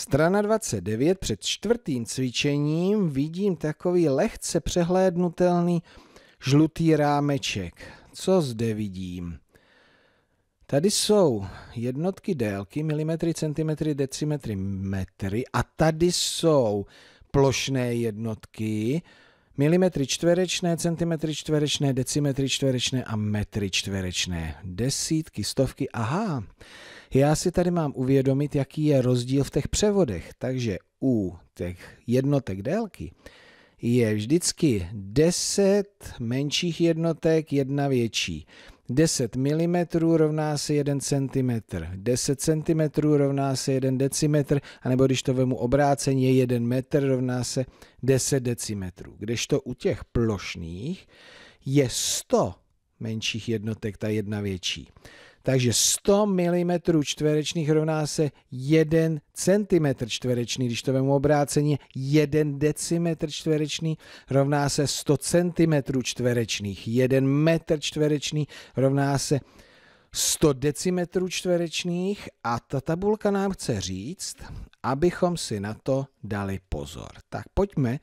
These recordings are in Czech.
Strana 29 před čtvrtým cvičením vidím takový lehce přehlédnutelný žlutý rámeček. Co zde vidím? Tady jsou jednotky délky, milimetry, centimetry, decimetry, metry a tady jsou plošné jednotky, milimetry čtverečné, centimetry čtverečné, decimetry čtverečné a metry čtverečné. Desítky, stovky, aha. Já si tady mám uvědomit, jaký je rozdíl v těch převodech. Takže u těch jednotek délky je vždycky 10 menších jednotek, jedna větší. 10 mm rovná se 1 cm, 10 cm rovná se 1 decimetr, anebo když to vemu obráceně, 1 metr rovná se 10 decimetrů. Kdežto u těch plošných je 100 menších jednotek, ta jedna větší. Takže 100 mm čtverečných rovná se 1 cm čtvereční, když to vemu obráceně, 1 decimetr čtvereční rovná se 100 cm čtverečných, 1 metr čtvereční rovná se 100 decimetrů čtverečných a ta tabulka nám chce říct, abychom si na to dali pozor. Tak pojďme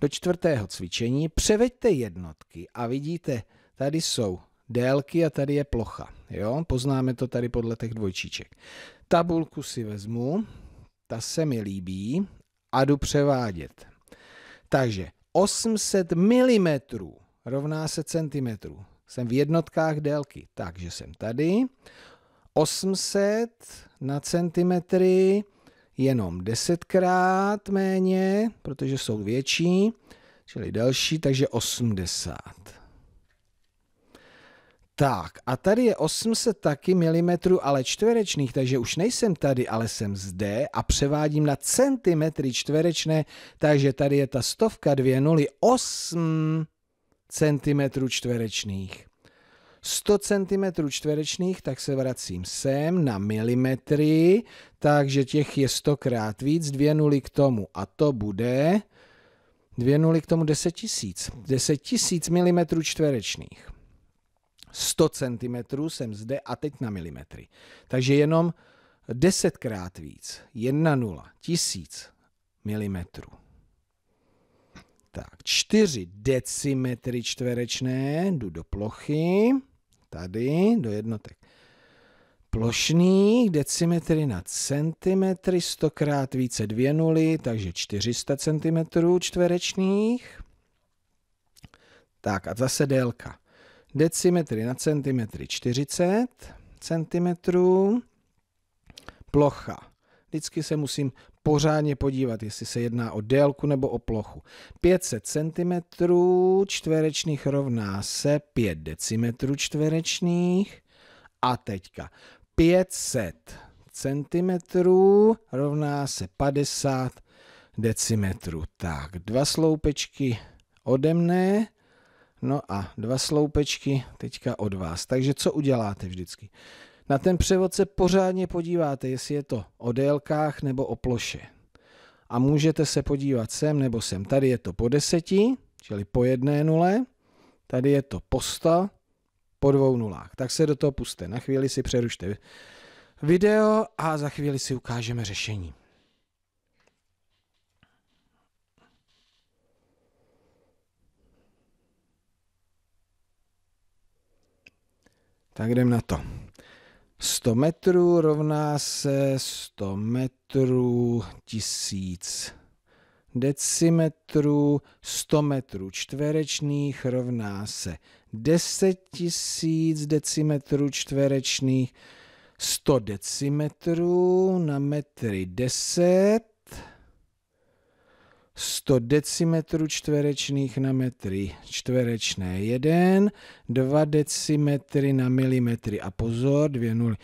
do čtvrtého cvičení, převeďte jednotky a vidíte, tady jsou délky a tady je plocha. Jo? Poznáme to tady podle těch dvojčíček. Tabulku si vezmu, ta se mi líbí a jdu převádět. Takže 800 mm rovná se centimetru. Jsem v jednotkách délky, takže jsem tady. 800 na centimetry jenom desetkrát méně, protože jsou větší, čili delší, takže 80. Tak a tady je 800 taky milimetrů, ale čtverečných, takže už nejsem tady, ale jsem zde a převádím na centimetry čtverečné, takže tady je ta stovka dvě nuly 8 centimetrů čtverečných. 100 cm čtverečných, tak se vracím sem na milimetry, takže těch je krát víc, dvě nuly k tomu a to bude dvě nuly k tomu 10 tisíc. 10 tisíc mm čtverečných. 100 cm jsem zde a teď na milimetry. Takže jenom desetkrát víc. 1 nula, tisíc milimetrů. Tak, 4 decimetry čtverečné, jdu do plochy, tady, do jednotek. Plošných decimetry na centimetry, 100krát více dvě nuly, takže 400 cm čtverečných. Tak a zase délka decimetry na centimetry 40 cm, plocha. Vždycky se musím pořádně podívat, jestli se jedná o délku nebo o plochu. 500 cm čtverečných rovná se 5 decimetrů čtverečných. A teďka 500 cm rovná se 50 decimetrů. Tak, dva sloupečky ode mne No a dva sloupečky teďka od vás. Takže co uděláte vždycky? Na ten převod se pořádně podíváte, jestli je to o délkách nebo o ploše. A můžete se podívat sem nebo sem. Tady je to po deseti, čili po jedné nule. Tady je to po 100, po dvou nulách. Tak se do toho puste. Na chvíli si přerušte video a za chvíli si ukážeme řešení. Tak jdem na to. 100 metrů rovná se 100 metrů 1000 decimetrů, 100 metrů čtverečných rovná se 10 tisíc decimetrů čtverečných, 100 decimetrů na metry 10 100 decimetrů čtverečných na metry čtverečné 1, 2 decimetry na milimetry a pozor, 2 nuly.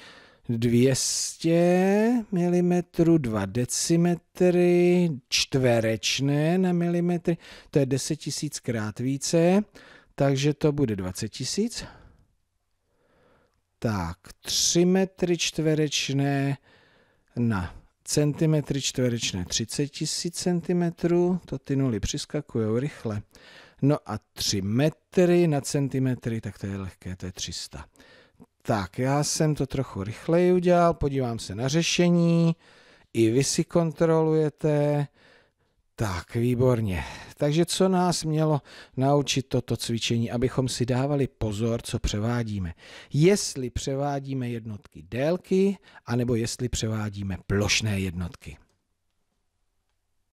200 mm, 2 decimetry, čtverečné na milimetry, to je 10 000 krát více, takže to bude 20 000 Tak, 3 metry čtverečné na centimetry čtverečné 30 000 cm, to ty nuly přiskakují rychle. No a 3 metry na centimetry, tak to je lehké, to je 300. Tak, já jsem to trochu rychleji udělal, podívám se na řešení, i vy si kontrolujete, tak, výborně. Takže co nás mělo naučit toto cvičení, abychom si dávali pozor, co převádíme. Jestli převádíme jednotky délky, anebo jestli převádíme plošné jednotky.